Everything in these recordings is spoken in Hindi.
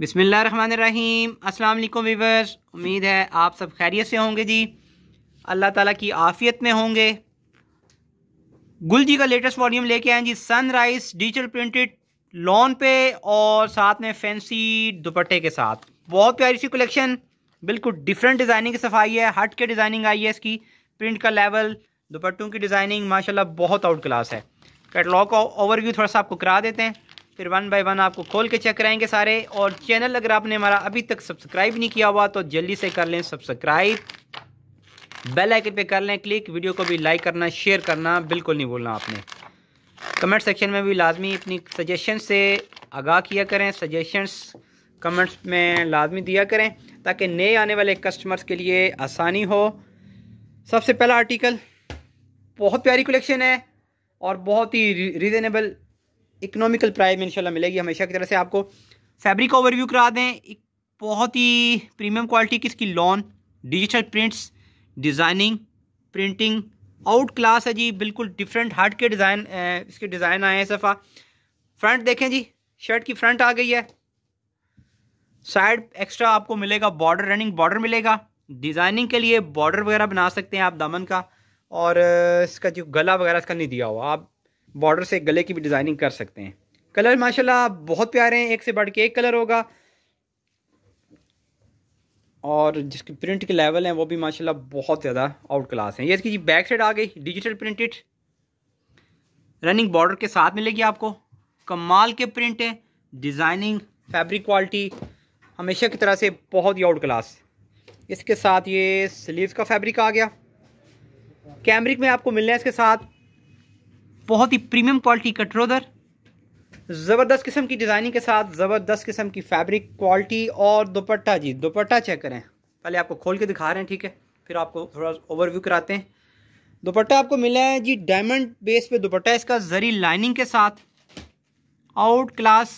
बिसमीम् अल्लाम वीवर्स उम्मीद है आप सब खैरियत से होंगे जी अल्लाह ताला की आफ़ियत में होंगे गुल जी का लेटेस्ट वॉल्यूम लेके आए जी सनराइज़ डिजिटल प्रिंटेड लॉन पे और साथ में फैंसी दुपट्टे के साथ बहुत प्यारी सी कलेक्शन बिल्कुल डिफरेंट डिज़ाइनिंग की सफाई है हट के डिज़ाइनिंग आई है इसकी प्रिंट का लेवल दुपट्टों की डिज़ाइनिंग माशाला बहुत आउट क्लास है कैटलॉग का ओवरव्यू थोड़ा सा आपको करा देते हैं फिर वन बाय वन आपको खोल के चेक कराएंगे सारे और चैनल अगर आपने हमारा अभी तक सब्सक्राइब नहीं किया हुआ तो जल्दी से कर लें सब्सक्राइब बेल आइकन पे कर लें क्लिक वीडियो को भी लाइक करना शेयर करना बिल्कुल नहीं भूलना आपने कमेंट सेक्शन में भी लाजमी अपनी सजेशन से आगाह किया करें सजेशंस कमेंट्स में लाजमी दिया करें ताकि नए आने वाले कस्टमर्स के लिए आसानी हो सबसे पहला आर्टिकल बहुत प्यारी कलेक्शन है और बहुत ही रीज़नेबल इकोनॉमिकल में इनशाला मिलेगी हमेशा की तरह से आपको फैब्रिक ओवरव्यू करा दें एक बहुत ही प्रीमियम क्वालिटी की इसकी lawn digital prints designing printing out class है जी बिल्कुल डिफरेंट हार्ट के डिज़ाइन इसके डिज़ाइन आए हैं सफ़ा फ्रंट देखें जी शर्ट की फ्रंट आ गई है साइड एक्स्ट्रा आपको मिलेगा बॉर्डर रनिंग बॉर्डर मिलेगा डिज़ाइनिंग के लिए बॉर्डर वगैरह बना सकते हैं आप दामन का और इसका जो गला वगैरह इसका नहीं दिया हुआ आप बॉर्डर से गले की भी डिज़ाइनिंग कर सकते हैं कलर माशाल्लाह बहुत प्यारे हैं एक से बढ़ के एक कलर होगा और जिसकी प्रिंट के लेवल हैं वो भी माशाल्लाह बहुत ज़्यादा आउट क्लास हैं ये इसकी जी बैक साइड आ गई डिजिटल प्रिंटेड रनिंग बॉर्डर के साथ मिलेगी आपको कमाल के प्रिंट हैं डिज़ाइनिंग फैब्रिक क्वालिटी हमेशा की तरह से बहुत ही आउट क्लास इसके साथ ये स्लीव का फैब्रिक आ गया कैमरिक में आपको मिलना है इसके साथ बहुत ही प्रीमियम क्वालिटी कटरोदर ज़बरदस्त किस्म की डिज़ाइनिंग के साथ ज़बरदस्त किस्म की फैब्रिक क्वालिटी और दुपट्टा जी दुपट्टा चेक करें पहले आपको खोल के दिखा रहे हैं ठीक है फिर आपको थोड़ा ओवरव्यू कराते हैं दुपट्टा आपको मिला है जी डायमंड बेस पे दुपट्टा इसका जरी लाइनिंग के साथ आउट क्लास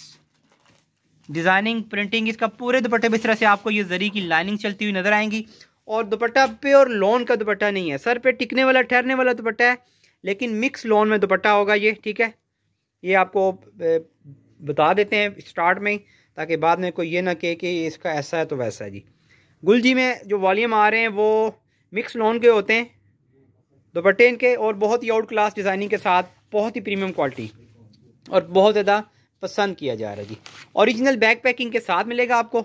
डिज़ाइनिंग प्रिंटिंग इसका पूरे दुपट्टे पे से आपको ये जरी की लाइनिंग चलती हुई नज़र आएंगी और दुपट्टा पे और लॉन का दुपट्टा नहीं है सर पे टिकने वाला ठहरने वाला दुपट्टा है लेकिन मिक्स लॉन में दुपट्टा होगा ये ठीक है ये आपको बता देते हैं स्टार्ट में ताकि बाद में कोई ये ना कहे कि इसका ऐसा है तो वैसा है जी गुल जी में जो वॉल्यूम आ रहे हैं वो मिक्स लॉन के होते हैं दुपट्टे इनके और बहुत ही आउट क्लास डिज़ाइनिंग के साथ बहुत ही प्रीमियम क्वालिटी और बहुत ज़्यादा पसंद किया जा रहा है जी ओरिजिनल बैग पैकिंग के साथ मिलेगा आपको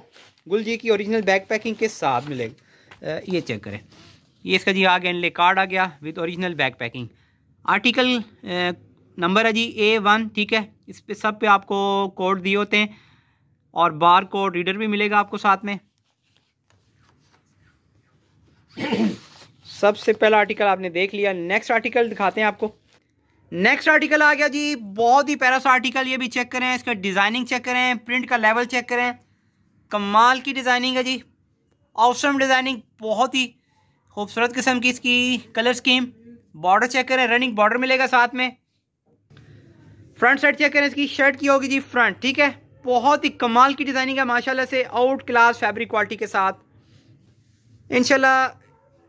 गुल जी की ओरिजिनल बैग पैकिंग के साथ मिलेगा ये चेक करें ये इसका जी आ गया इनले कार्ड आ गया with original bag packing article number है जी ए वन ठीक है इस पे सब पे आपको कोड दिए होते हैं और बार कोड रीडर भी मिलेगा आपको साथ में सबसे पहला आर्टिकल आपने देख लिया नेक्स्ट आर्टिकल दिखाते हैं आपको नेक्स्ट आर्टिकल आ गया जी बहुत ही पैरा सा आर्टिकल ये भी चेक करें इसका डिज़ाइनिंग चेक करें प्रिंट का लेवल चेक करें कमाल की डिज़ाइनिंग है जी ऑप्शन डिज़ाइनिंग बहुत ही खूबसूरत किस्म की इसकी कलर स्कीम बॉर्डर चेक करें रनिंग बॉर्डर मिलेगा साथ में फ्रंट साइड चेक करें इसकी शर्ट की होगी जी फ्रंट ठीक है बहुत ही कमाल की डिज़ाइनिंग है माशाल्लाह से आउट क्लास फैब्रिक क्वालिटी के साथ इनशाला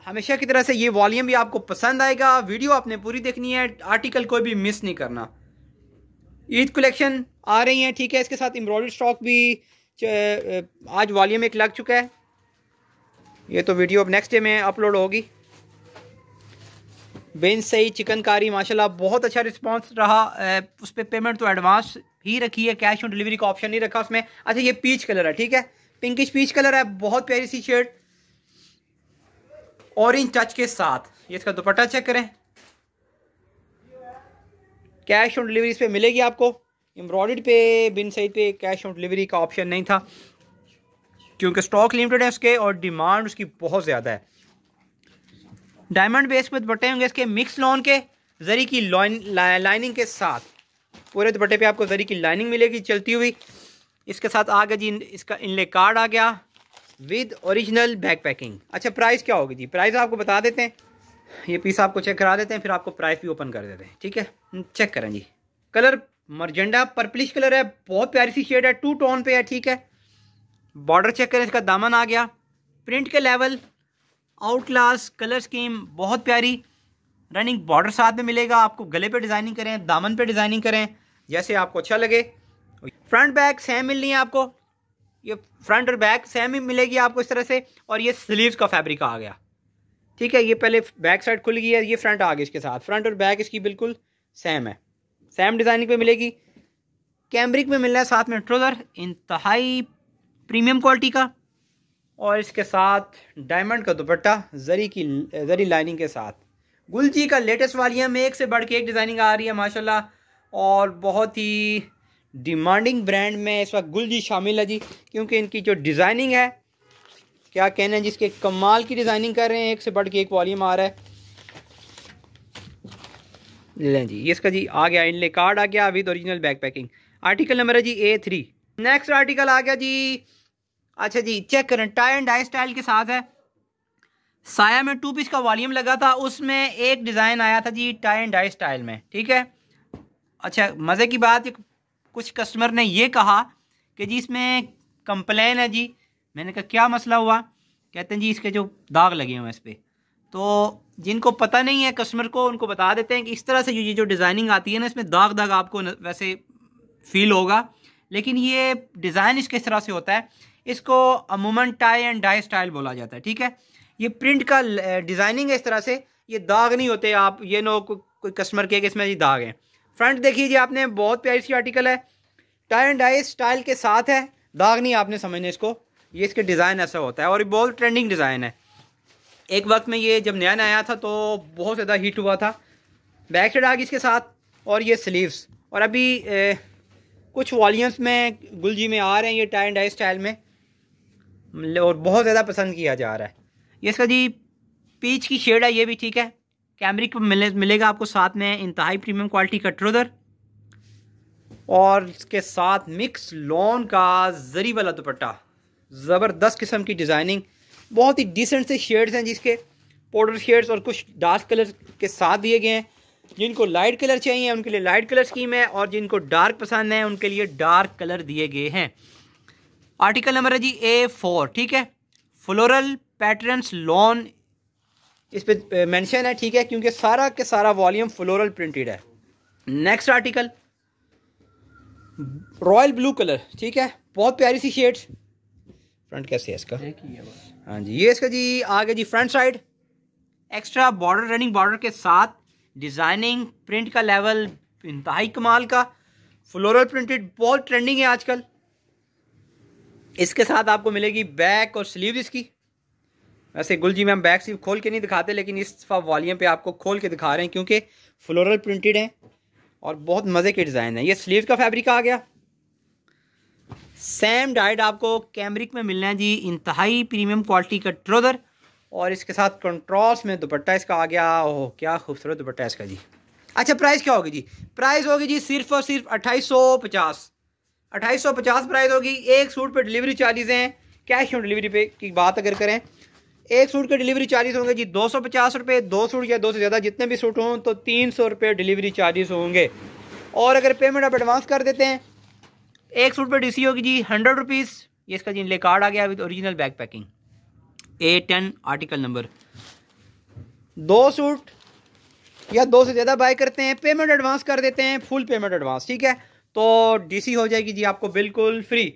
हमेशा की तरह से ये वॉल्यूम भी आपको पसंद आएगा वीडियो आपने पूरी देखनी है आर्टिकल कोई भी मिस नहीं करना ईद कलेक्शन आ रही हैं ठीक है इसके साथ एम्ब्रॉयडरी स्टॉक भी आज वॉल्यूम एक लग चुका है ये तो वीडियो अब नेक्स्ट डे में अपलोड होगी बेंच से ही चिकनकारी माशाल्लाह बहुत अच्छा रिस्पांस रहा उस पर पे पेमेंट तो एडवांस ही रखी है कैश ऑन डिलीवरी का ऑप्शन नहीं रखा उसमें अच्छा ये पीच कलर है ठीक है पिंकिश पीच कलर है बहुत प्यारी सी शर्ट ऑरेंज टच के साथ ये इसका दुपट्टा चेक करें कैश ऑन डिलीवरी इस पर मिलेगी आपको एम्ब्रॉयड पे बिन सही पे कैश ऑन डिलीवरी का ऑप्शन नहीं था क्योंकि स्टॉक लिमिटेड है उसके और डिमांड उसकी बहुत ज़्यादा है डायमंड बेस पर दुपट्टे तो होंगे इसके मिक्स लॉन के जरी की लाइनिंग के साथ पूरे दुपट्टे तो पे आपको जरी की लाइनिंग मिलेगी चलती हुई इसके साथ आ गया जी इसका इनले कार्ड आ गया विद ओरिजिनल बैक पैकिंग अच्छा प्राइस क्या होगी जी प्राइस आपको बता देते हैं ये पीस आपको चेक करा देते हैं फिर आपको प्राइस भी ओपन कर देते हैं ठीक है चेक करें जी कलर मरजेंडा पर्पलिश कलर है बहुत प्यारी सी शेड है टू टोन पे है ठीक है बॉर्डर चेक करें इसका दामन आ गया प्रिंट के level out class colour scheme बहुत प्यारी रनिंग बॉर्डर साथ में मिलेगा आपको गले पे डिज़ाइनिंग करें दामन पे डिज़ाइनिंग करें जैसे आपको अच्छा लगे फ्रंट बैक सेम मिलनी है आपको ये फ्रंट और बैक सेम ही मिलेगी आपको इस तरह से और ये स्लीव्स का फैब्रिक आ गया ठीक है ये पहले बैक साइड खुल गई है ये फ्रंट आ गई इसके साथ फ्रंट और बैक इसकी बिल्कुल सेम है सेम डिज़ाइनिंग पे मिलेगी कैमरिक में मिल रहा है साथ में ट्रोलर इंतहाई प्रीमियम क्वालिटी का और इसके साथ डायमंड का दुपट्टा जरी की जरी लाइनिंग के साथ गुलजी का लेटेस्ट में एक से बढ़ के एक डिज़ाइनिंग आ रही है माशाल्लाह और बहुत ही डिमांडिंग ब्रांड में इस वक्त गुलजी शामिल है जी क्योंकि इनकी जो डिज़ाइनिंग है क्या कहना है जिसके कमाल की डिज़ाइनिंग कर रहे हैं एक से बढ़ के एक वॉल्यूम आ रहा है लें जी इसका जी आ गया इनले कार्ड आ गया with original bag packing article number है जी ए थ्री नेक्स्ट आर्टिकल आ गया जी अच्छा जी चेक करें टाई एंड डाई स्टाइल के साथ है साया में टू पीस का वॉल्यूम लगा था उसमें एक डिज़ाइन आया था जी टाई एंड डाई स्टाइल में ठीक है अच्छा मज़े की बात कुछ कस्टमर ने ये कहा कि जी इसमें कंप्लेन है जी मैंने कहा क्या मसला हुआ कहते हैं जी इसके जो दाग लगे हुए हैं इस पर तो जिनको पता नहीं है कस्टमर को उनको बता देते हैं कि इस तरह से ये जो डिज़ाइनिंग आती है ना इसमें दाग दाग आपको वैसे फील होगा लेकिन ये डिज़ाइन इसके इस तरह से होता है इसको अमूमन टाई एंड डाई स्टाइल बोला जाता है ठीक है ये प्रिंट का डिज़ाइनिंग है इस तरह से ये दाग नहीं होते आप ये नो को, कोई कस्टमर के इसमें जी दाग हैं फ्रंट देखिए आपने बहुत प्यारी सी आर्टिकल है टाई एंड डाई स्टाइल के साथ है दाग नहीं आपने समझने इसको ये इसके डिज़ाइन ऐसा होता है और ये बहुत ट्रेंडिंग डिज़ाइन है एक वक्त में ये जब नया नया आया था तो बहुत ज़्यादा हीट हुआ था बैक साइड आगे इसके साथ और ये स्लीव्स और अभी ए, कुछ वॉल्यूम्स में गुलजी में आ रहे हैं ये टाई एंड डाई स्टाइल में और बहुत ज़्यादा पसंद किया जा रहा है ये इसका जी पीच की शेड है ये भी ठीक है कैमरिक मिले मिलेगा आपको साथ में इंतहाई प्रीमियम क्वालिटी का ट्रोदर और इसके साथ मिक्स लॉन का जरी वाला दुपट्टा ज़बरदस्त किस्म की डिज़ाइनिंग बहुत ही डिसेंट से शेड्स हैं जिसके पाउडर शेड्स और कुछ डार्क कलर के साथ दिए गए हैं जिनको लाइट कलर चाहिए उनके लिए लाइट कलर स्कीम है और जिनको डार्क पसंद है उनके लिए डार्क कलर दिए गए हैं आर्टिकल नंबर है जी ए फोर ठीक है फ्लोरल पैटर्न्स लॉन इस पर मैंशन है ठीक है क्योंकि सारा के सारा वॉल्यूम फ्लोरल प्रिंटेड है next article royal blue colour ठीक है बहुत प्यारी सी शेड्स फ्रंट कैसे है इसका हाँ जी ये इसका जी आगे जी front side extra border running border के साथ डिज़ाइनिंग प्रिंट का लेवल इंतहाई कमाल का फ्लोरल प्रिंटेड बहुत ट्रेंडिंग है आजकल इसके साथ आपको मिलेगी बैक और स्लीव इसकी वैसे गुल जी मैम बैक स्लीव खोल के नहीं दिखाते लेकिन इस दफ़ा वॉल्यूम पे आपको खोल के दिखा रहे हैं क्योंकि फ्लोरल प्रिंटेड हैं और बहुत मज़े के डिज़ाइन है ये स्लीव का फैब्रिक आ गया सेम डाइट आपको कैमरिक में मिलना है जी इंतहाई प्रीमियम क्वालिटी का ट्रोदर और इसके साथ कंट्रास्ट में दुपट्टा इसका आ गया ओह क्या खूबसूरत दुपट्टा इसका जी अच्छा प्राइस क्या होगी जी प्राइस होगी जी सिर्फ और सिर्फ अट्ठाईस सौ पचास 2850 पचास प्राइस होगी एक सूट पे डिलीवरी चार्जेस हैं कैश ऑन डिलीवरी पे की बात अगर करें एक सूट के डिलीवरी चार्जेस होंगे जी दो सौ पचास दो सूट या दो से ज़्यादा जितने भी सूट हों तो तीन सौ डिलीवरी चार्जेस होंगे और अगर पेमेंट आप एडवांस कर देते हैं एक सूट पे डीसी होगी जी हंड्रेड रुपीज़ ये इसका जी ले कार्ड आ गया with original bag packing A ten article number दो सूट या दो से ज़्यादा बाय करते हैं पेमेंट एडवांस कर देते हैं फुल पेमेंट एडवांस ठीक है तो डीसी हो जाएगी जी आपको बिल्कुल फ्री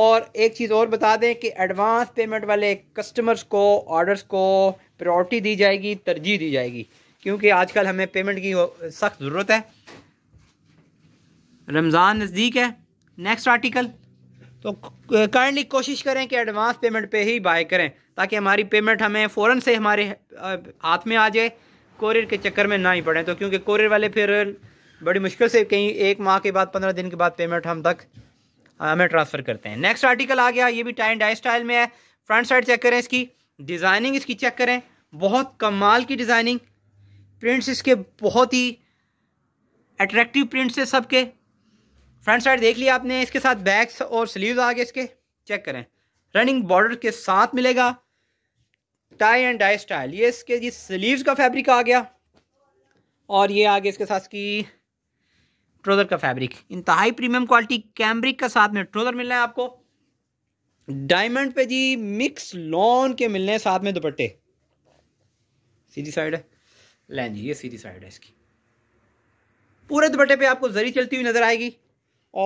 और एक चीज़ और बता दें कि एडवांस पेमेंट वाले कस्टमर्स को ऑर्डर्स को प्रायोरिटी दी जाएगी तरजीह दी जाएगी क्योंकि आजकल हमें पेमेंट की सख्त ज़रूरत है रमज़ान नज़दीक है नेक्स्ट आर्टिकल तो काइंडली कोशिश करें कि एडवांस पेमेंट पे ही बाय करें ताकि हमारी पेमेंट हमें फ़ौर से हमारे हाथ में आ जाए कोरियर के चक्कर में ना ही पड़े तो क्योंकि कोरियर वाले फिर बड़ी मुश्किल से कहीं एक माह के बाद पंद्रह दिन के बाद पेमेंट हम तक हमें ट्रांसफ़र करते हैं नेक्स्ट आर्टिकल आ गया ये भी टाइम डाई स्टाइल में है फ्रंट साइड चेक करें इसकी डिज़ाइनिंग इसकी चेक करें बहुत कमाल की डिज़ाइनिंग प्रिंट्स इसके बहुत ही अट्रैक्टिव प्रिंट्स है सबके फ्रंट साइड देख लिया आपने इसके साथ बैग्स और स्लीव्स आ गए इसके चेक करें रनिंग बॉर्डर के साथ मिलेगा टाई एंड डाई स्टाइल ये इसके जी स्लीव्स का फैब्रिक आ गया और ये आगे इसके साथ की ट्रोज़र का फैब्रिक इंतहाई प्रीमियम क्वालिटी कैम्ब्रिक का साथ में ट्रोज़र मिल रहा है आपको डायमंड पे जी मिक्स लॉन के मिल रहे हैं साथ में दुपट्टे सीधी साइड है लैन जी ये सीधी साइड है इसकी पूरे दुपट्टे पे आपको जरी चलती हुई नज़र आएगी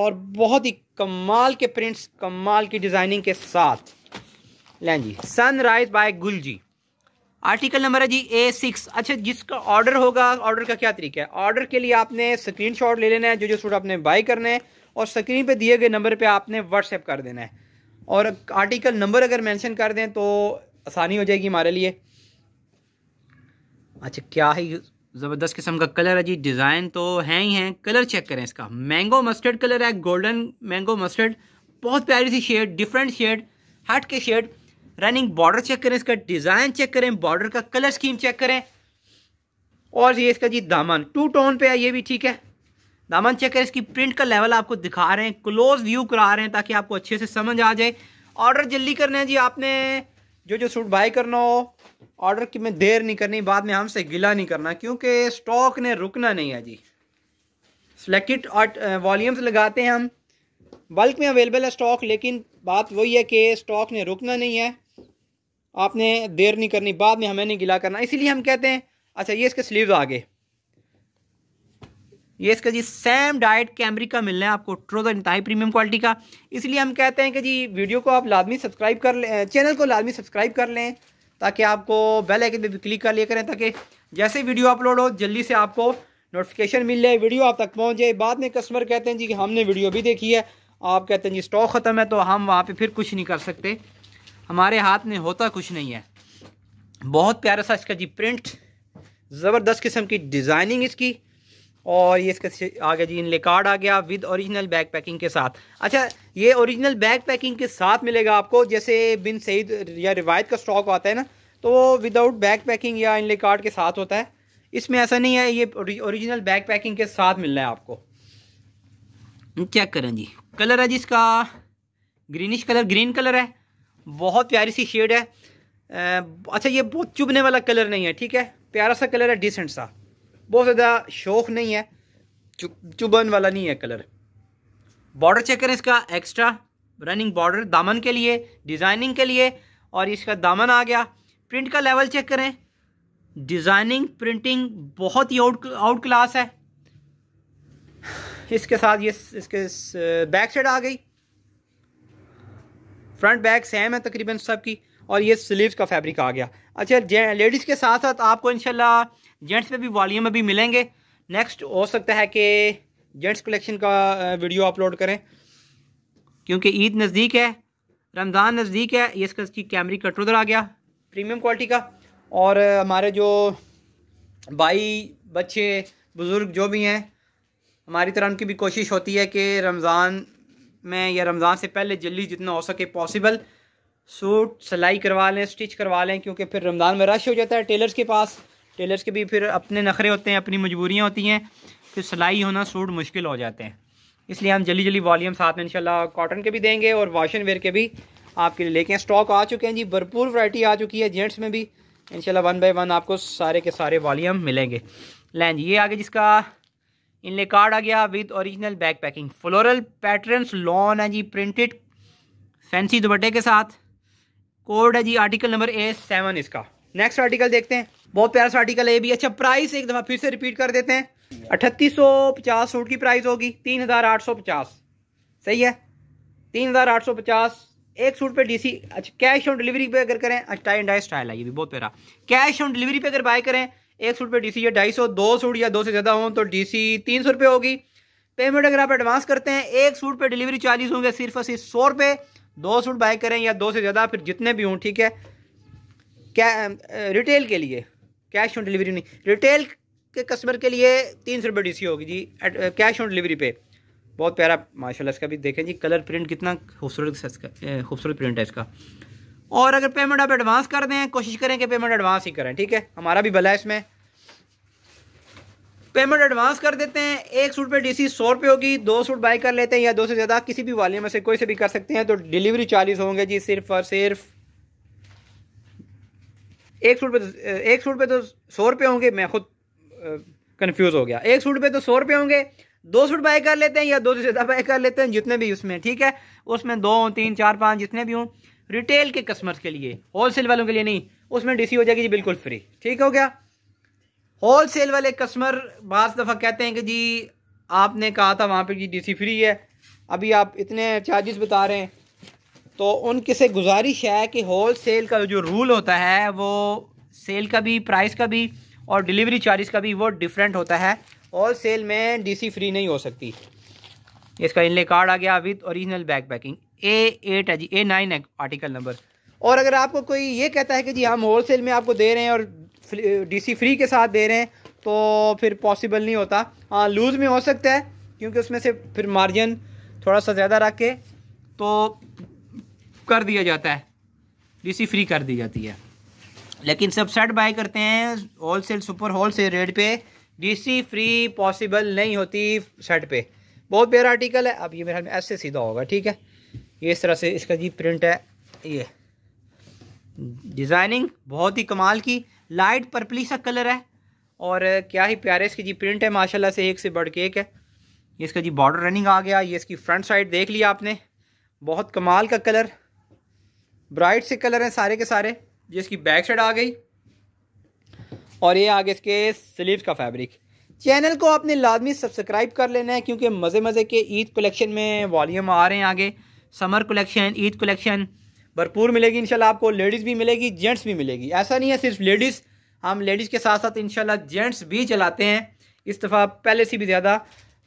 और बहुत ही कमाल के प्रिंट्स कमाल की डिज़ाइनिंग के साथ लैन जी सनराइज बाय गुल जी आर्टिकल नंबर है जी ए सिक्स अच्छा जिसका ऑर्डर होगा ऑर्डर का क्या तरीका है ऑर्डर के लिए आपने स्क्रीनशॉट ले लेना है जो जो सूट आपने बाई करना है और स्क्रीन पे दिए गए नंबर पे आपने व्हाट्सएप कर देना है और आर्टिकल नंबर अगर मेंशन कर दें तो आसानी हो जाएगी हमारे लिए अच्छा क्या है ज़बरदस्त किस्म का कलर है जी डिज़ाइन तो है ही हैं कलर चेक करें इसका मैंगो मस्टर्ड कलर है गोल्डन मैंगो मस्टर्ड बहुत प्यारी सी शेड डिफरेंट शेड हट के शेड रनिंग बॉर्डर चेक करें इसका डिज़ाइन चेक करें बॉर्डर का कलर स्कीम चेक करें और ये इसका जी दामन टू टोन पे है ये भी ठीक है दामन चेक करें इसकी प्रिंट का लेवल आपको दिखा रहे हैं क्लोज व्यू करा रहे हैं ताकि आपको अच्छे से समझ आ जाए ऑर्डर जल्दी करना है जी आपने जो जो सूट बाई करना हो ऑर्डर की में देर नहीं करनी बाद में हमसे गिला नहीं करना क्योंकि स्टॉक ने रुकना नहीं है जी सिलेक्टेड वॉल्यूम्स लगाते हैं हम बल्क में अवेलेबल है स्टॉक लेकिन बात वही है कि स्टॉक ने रुकना नहीं है आपने देर नहीं करनी बाद में हमें नहीं गिला करना इसीलिए हम कहते हैं अच्छा ये इसके स्लीव आ गए ये इसका जी सेम डाइट कैमरी का मिलना है आपको ट्रोज़र इंतहाई प्रीमियम क्वालिटी का इसलिए हम कहते हैं कि जी वीडियो को आप लाजमी सब्सक्राइब कर लें चैनल को लाजमी सब्सक्राइब कर लें ताकि आपको बेल आइकन पे भी क्लिक कर लिया करें ताकि जैसे वीडियो अपलोड हो जल्दी से आपको नोटिफिकेशन मिल जाए वीडियो आप तक पहुँच जाए बाद में कस्टमर कहते हैं जी कि हमने वीडियो भी देखी है आप कहते हैं जी स्टॉक ख़त्म है तो हम वहाँ पर फिर कुछ नहीं कर सकते हमारे हाथ में होता कुछ नहीं है बहुत प्यारा सा इसका जी प्रिंट ज़बरदस्त किस्म की डिज़ाइनिंग इसकी और ये इसका आ गया जी इनले कार्ड आ गया विद ओरिजिनल बैग पैकिंग के साथ अच्छा ये ओरिजिनल बैग पैकिंग के साथ मिलेगा आपको जैसे बिन सईद या रिवायत का स्टॉक आता है ना तो वो विदाउट बैग पैकिंग या इनले कार्ड के साथ होता है इसमें ऐसा नहीं है ये ओरिजिनल बैग पैकिंग के साथ मिल रहा है आपको चेक करें जी कलर है जी इसका ग्रीनिश कलर ग्रीन कलर है बहुत प्यारी सी शेड है अच्छा ये बहुत चुभने वाला कलर नहीं है ठीक है प्यारा सा कलर है डिसेंट सा बहुत ज़्यादा शौक नहीं है चुभन वाला नहीं है कलर बॉर्डर चेक करें इसका एक्स्ट्रा रनिंग बॉर्डर दामन के लिए डिज़ाइनिंग के लिए और इसका दामन आ गया प्रिंट का लेवल चेक करें डिज़ाइनिंग प्रिंटिंग बहुत ही आउट आउट क्लास है इसके साथ ये इसके बैक साइड आ गई फ्रंट बैक सेम है तकरीबन सबकी और ये स्लीव का फैब्रिक आ गया अच्छा लेडीज़ के साथ साथ आपको इनशाला जेंट्स पे भी वॉलीम अभी मिलेंगे नेक्स्ट हो सकता है कि जेंट्स कलेक्शन का वीडियो अपलोड करें क्योंकि ईद नज़दीक है रमज़ान नज़दीक है ये इसका इसकी कैमरी कट उधर आ गया प्रीमियम क्वालिटी का और हमारे जो भाई बच्चे बुज़ुर्ग जो भी हैं हमारी तरह उनकी भी कोशिश होती है कि रमज़ान मैं या रमज़ान से पहले जल्दी जितना हो सके पॉसिबल सूट सिलाई करवा लें स्टिच करवा लें क्योंकि फिर रमज़ान में रश हो जाता है टेलर्स के पास टेलर्स के भी फिर अपने नखरे होते हैं अपनी मजबूरियाँ होती हैं फिर सिलाई होना सूट मुश्किल हो जाते हैं इसलिए हम जल्दी जल्दी वॉलीम साथ में इनशाला कॉटन के भी देंगे और वाशन वेयर के भी आपके लिए लेके स्टॉक आ चुके हैं जी भरपूर वरायटी आ चुकी है जेंट्स में भी इनशाला वन बाई वन आपको सारे के सारे वॉलीम मिलेंगे लें जी ये आगे जिसका इनले कार्ड आ गया with original bag packing floral pattern lawn है जी प्रिंटेड फैंसी दुपट्टे के साथ कोड है जी आर्टिकल नंबर ए सेवन इसका नेक्स्ट आर्टिकल देखते हैं बहुत प्यारा सा आर्टिकल है ये भी अच्छा प्राइस एक दफ़ा फिर से रिपीट कर देते हैं अठतीस सौ पचास सूट की प्राइस होगी तीन हज़ार आठ सौ पचास सही है तीन हज़ार आठ सौ पचास एक सूट पे डीसी अच्छा कैश ऑन डिलीवरी पे अगर करें अच्छा स्टाइल है ये भी बहुत प्यारा कैश ऑन डिलीवरी पे अगर बाय करें एक सूट पे डीसी या ढाई सौ दो सूट या दो से ज़्यादा हों तो डीसी तीन सौ रुपये होगी पेमेंट अगर आप एडवांस करते हैं एक सूट पे डिलीवरी चार्जेस होंगे सिर्फ अस्सी सौ रुपये दो सूट बाय करें या दो से ज़्यादा फिर जितने भी हों ठीक है क्या रिटेल के लिए कैश ऑन डिलीवरी नहीं रिटेल के कस्टमर के लिए तीन सौ रुपये होगी जी कैश ऑन डिलीवरी पे बहुत प्यारा माशाला इसका भी देखें जी कलर प्रिंट कितना खूबसूरत खूबसूरत प्रिंट है इसका और अगर पेमेंट आप एडवांस कर दें कोशिश करें कि पेमेंट एडवांस ही करें ठीक है हमारा भी भला है इसमें पेमेंट एडवांस कर देते हैं एक सूट पे डीसी सौ रुपये होगी दो सूट बाय कर लेते हैं या दो से ज़्यादा किसी भी वाले में से कोई से भी कर सकते हैं तो डिलीवरी चार्जेस होंगे जी सिर्फ और सिर्फ एक सूट पे तो, एक सूट पे तो सौ रुपये होंगे मैं खुद कंफ्यूज हो गया एक सूट पे तो सौ रुपये होंगे दो सूट बाय कर लेते हैं या दो से ज़्यादा बाई कर लेते हैं जितने भी उसमें ठीक है उसमें दो तीन चार पाँच जितने भी हों रिटेल के कस्टमर्स के लिए होलसेल वालों के लिए नहीं उसमें डीसी हो जाएगी जी बिल्कुल फ्री ठीक हो गया होलसेल वाले कस्टमर बास दफ़ा कहते हैं कि जी आपने कहा था वहाँ पे जी डीसी फ्री है अभी आप इतने चार्जेस बता रहे हैं तो उनके से गुजारिश है कि होल सेल का जो रूल होता है वो सेल का भी प्राइस का भी और डिलीवरी चार्जेस का भी वो डिफरेंट होता है होल सेल में डीसी फ्री नहीं हो सकती इसका इनले कार्ड आ गया with original bag packing A eight है जी ए नाइन है आर्टिकल नंबर और अगर आपको कोई ये कहता है कि जी हम होल सेल में आपको दे रहे हैं और डीसी फ्री के साथ दे रहे हैं तो फिर पॉसिबल नहीं होता हाँ लूज़ में हो सकता है क्योंकि उसमें से फिर मार्जिन थोड़ा सा ज़्यादा रख के तो कर दिया जाता है डीसी फ्री कर दी जाती है लेकिन सब सेट बाय करते हैं wholesale super wholesale rate पे डीसी फ्री पॉसिबल नहीं होती सेट पे बहुत प्यारा आर्टिकल है अब ये मेरे ख्याल में ऐसे सीधा होगा ठीक है ये इस तरह से इसका जी प्रिंट है ये डिज़ाइनिंग बहुत ही कमाल की लाइट पर्पली सा कलर है और क्या ही प्यारे इसकी जी प्रिंट है माशाल्लाह से एक से बढ़ के एक है ये इसका जी बॉर्डर रनिंग आ गया ये इसकी फ्रंट साइड देख लिया आपने बहुत कमाल का कलर ब्राइट से कलर हैं सारे के सारे ये इसकी बैक साइड आ गई और ये आगे इसके स्लीव का फैब्रिक चैनल को आपने लाजमी सब्सक्राइब कर लेना है क्योंकि मज़े मज़े के ईद कलेक्शन में वॉल्यूम आ रहे हैं आगे समर कलेक्शन ईद कलेक्शन भरपूर मिलेगी इनशाला आपको लेडीज़ भी मिलेगी जेंट्स भी मिलेगी ऐसा नहीं है सिर्फ लेडीज़ हम लेडीज़ के साथ साथ इनशाला जेंट्स भी चलाते हैं इस दफ़ा पहले से भी ज़्यादा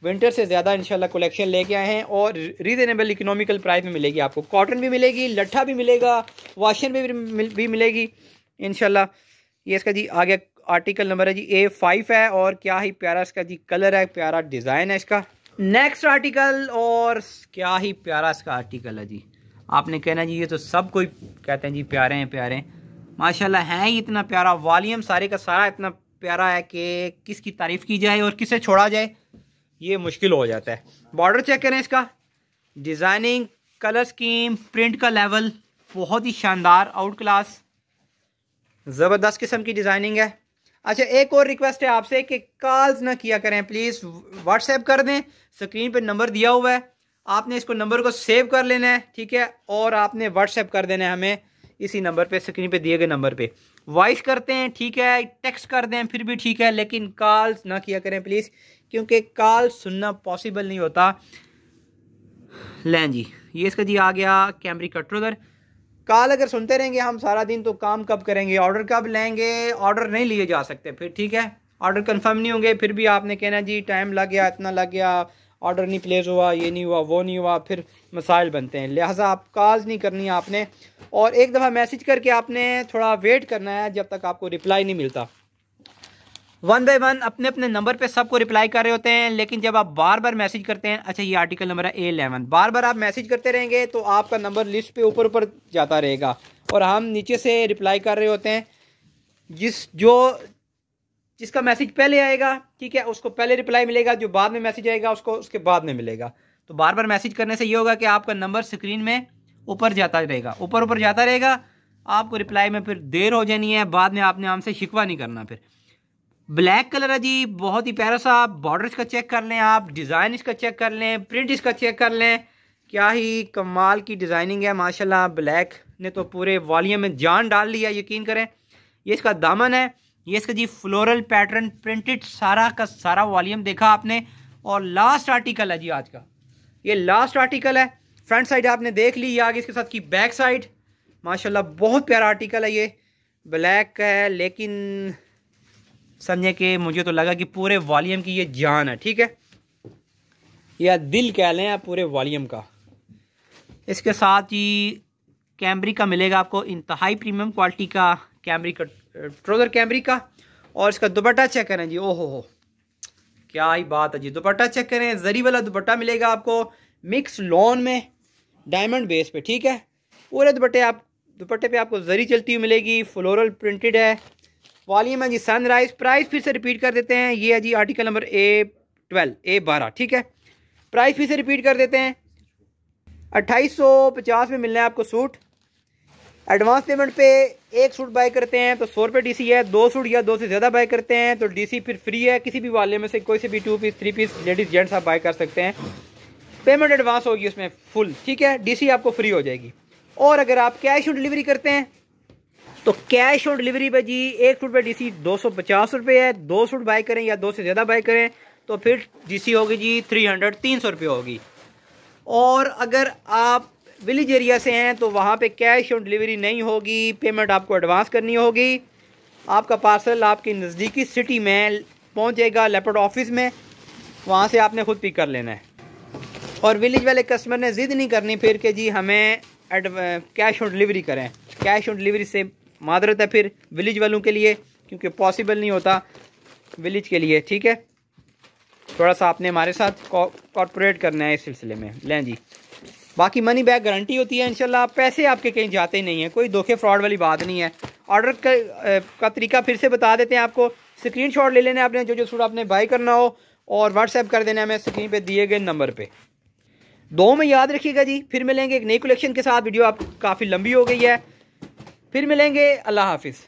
विंटर से ज़्यादा इनशाला कलेक्शन लेके आए हैं और रीजनेबल इकोनॉमिकल प्राइस में मिलेगी आपको कॉटन भी मिलेगी लट्ठा भी मिलेगा वाशन भी, मिल, भी मिलेगी इनशाला ये इसका जी आगे आर्टिकल नंबर है जी ए फाइव है और क्या ही प्यारा इसका जी कलर है प्यारा डिज़ाइन है इसका नेक्स्ट आर्टिकल और क्या ही प्यारा इसका आर्टिकल है जी आपने कहना जी ये तो सब कोई कहते हैं जी प्यारे हैं प्यारे हैं माशाल्लाह हैं ही इतना प्यारा वॉल्यूम सारे का सारा इतना प्यारा है कि किसकी तारीफ़ की जाए और किसे छोड़ा जाए ये मुश्किल हो जाता है बॉर्डर चेक करें इसका डिज़ाइनिंग कलर स्कीम प्रिंट का लेवल बहुत ही शानदार आउट क्लास ज़बरदस्त किस्म की डिज़ाइनिंग है अच्छा एक और रिक्वेस्ट है आपसे कि कॉल्स ना किया करें प्लीज़ व्हाट्सएप कर दें स्क्रीन पे नंबर दिया हुआ है आपने इसको नंबर को सेव कर लेना है ठीक है और आपने व्हाट्सएप कर देना है हमें इसी नंबर पे स्क्रीन पे दिए गए नंबर पे वॉइस करते हैं ठीक है टेक्स्ट कर दें फिर भी ठीक है लेकिन कॉल्स ना किया करें प्लीज़ क्योंकि कॉल सुनना पॉसिबल नहीं होता लें जी ये इसका जी आ गया कैमरी कंट्रोलर कॉल अगर सुनते रहेंगे हम सारा दिन तो काम कब करेंगे ऑर्डर कब लेंगे ऑर्डर नहीं लिए जा सकते फिर ठीक है ऑर्डर कंफर्म नहीं होंगे फिर भी आपने कहना जी टाइम लग गया इतना लग गया ऑर्डर नहीं प्लेस हुआ ये नहीं हुआ वो नहीं हुआ फिर मसाइल बनते हैं लिहाजा आप कॉल नहीं करनी आपने और एक दफ़ा मैसेज करके आपने थोड़ा वेट करना है जब तक आपको रिप्लाई नहीं मिलता वन बाय वन अपने अपने नंबर पे सबको रिप्लाई कर रहे होते हैं लेकिन जब आप बार बार मैसेज करते हैं अच्छा ये आर्टिकल नंबर है ए एलेवन बार बार आप मैसेज करते रहेंगे तो आपका नंबर लिस्ट पे ऊपर ऊपर जाता रहेगा और हम नीचे से रिप्लाई कर रहे होते हैं जिस जो जिसका मैसेज पहले आएगा ठीक है उसको पहले रिप्लाई मिलेगा जो बाद में मैसेज आएगा उसको उसके बाद में मिलेगा तो बार बार मैसेज करने से ये होगा कि आपका नंबर स्क्रीन में ऊपर जाता रहेगा ऊपर ऊपर जाता रहेगा आपको रिप्लाई में फिर देर हो जानी है बाद में आपने हमसे शिकवा नहीं करना फिर ब्लैक कलर है जी बहुत ही प्यारा सा बॉर्डर इसका चेक कर लें आप डिज़ाइन इसका चेक कर लें प्रिंट इसका चेक कर लें क्या ही कमाल की डिज़ाइनिंग है माशाल्लाह ब्लैक ने तो पूरे वॉल्यूम में जान डाल लिया यकीन करें ये इसका दामन है ये इसका जी फ्लोरल पैटर्न प्रिंटेड सारा का सारा वॉल्यूम देखा आपने और लास्ट आर्टिकल है जी आज का ये लास्ट आर्टिकल है फ्रंट साइड आपने देख ली आगे इसके साथ की बैक साइड माशाल्लाह बहुत प्यारा आर्टिकल है ये ब्लैक है लेकिन समझे कि मुझे तो लगा कि पूरे वॉलीम की ये जान है ठीक है या दिल कह लें आप पूरे वॉलीम का इसके साथ ही कैमरी का मिलेगा आपको इंतहाई प्रीमियम क्वालिटी का कैमरी का ट्रोज़र कैमरी का और इसका दुपट्टा चेक करें जी ओहो हो क्या ही बात है जी दुपट्टा चेक करें जरी वाला दुपट्टा मिलेगा आपको मिक्स लॉन में डायमंड बेस पे ठीक है पूरे दुपट्टे आप दुपट्टे पे आपको जरी चलती हुई मिलेगी फ्लोरल प्रिंटेड है वॉल्यूम है जी सनराइज प्राइस फिर से रिपीट कर देते हैं ये है जी article number A twelve A बारह ठीक है प्राइस फिर से रिपीट कर देते हैं अट्ठाईस सौ पचास में मिलना है आपको सूट एडवांस पेमेंट पे एक सूट बाय करते हैं तो सौ रुपये डी है दो सूट या दो से ज़्यादा बाय करते हैं तो डीसी फिर फ्री है किसी भी वाले में से कोई से भी two piece three piece ladies gents आप बाय कर सकते हैं पेमेंट एडवांस होगी उसमें फुल ठीक है डीसी आपको फ्री हो जाएगी और अगर आप कैश ऑन डिलीवरी करते हैं तो कैश ऑन डिलीवरी पे जी एक फुट पे डीसी दो सौ पचास रुपये है दो सूट बाई करें या दो से ज़्यादा बाई करें तो फिर डीसी होगी जी थ्री हंड्रेड तीन सौ रुपये होगी और अगर आप विलेज एरिया से हैं तो वहाँ पे कैश ऑन डिलीवरी नहीं होगी पेमेंट आपको एडवांस करनी होगी आपका पार्सल आपकी नज़दीकी सिटी में पहुँचेगा लेपटॉप ऑफिस में वहाँ से आपने खुद पिक कर लेना है और विलेज वाले कस्टमर ने ज़िद नहीं करनी फिर कि जी हमें कैश ऑन डिलीवरी करें कैश ऑन डिलीवरी से मादरत है फिर विलेज वालों के लिए क्योंकि पॉसिबल नहीं होता विलेज के लिए ठीक है थोड़ा सा आपने हमारे साथ कॉरपोरेट करना है इस सिलसिले में लें जी बाकी मनी बैग गारंटी होती है इनशाला पैसे आपके कहीं जाते नहीं हैं कोई धोखे फ्रॉड वाली बात नहीं है ऑर्डर का, का तरीका फिर से बता देते हैं आपको शॉट ले लेना आपने जो जो सूट आपने बाई करना हो और व्हाट्सएप कर देना हमें स्क्रीन पर दिए गए नंबर पर दो में याद रखिएगा जी फिर मिलेंगे एक नई कलेक्शन के साथ वीडियो आप काफ़ी लंबी हो गई है फिर मिलेंगे अल्लाह हाफिज़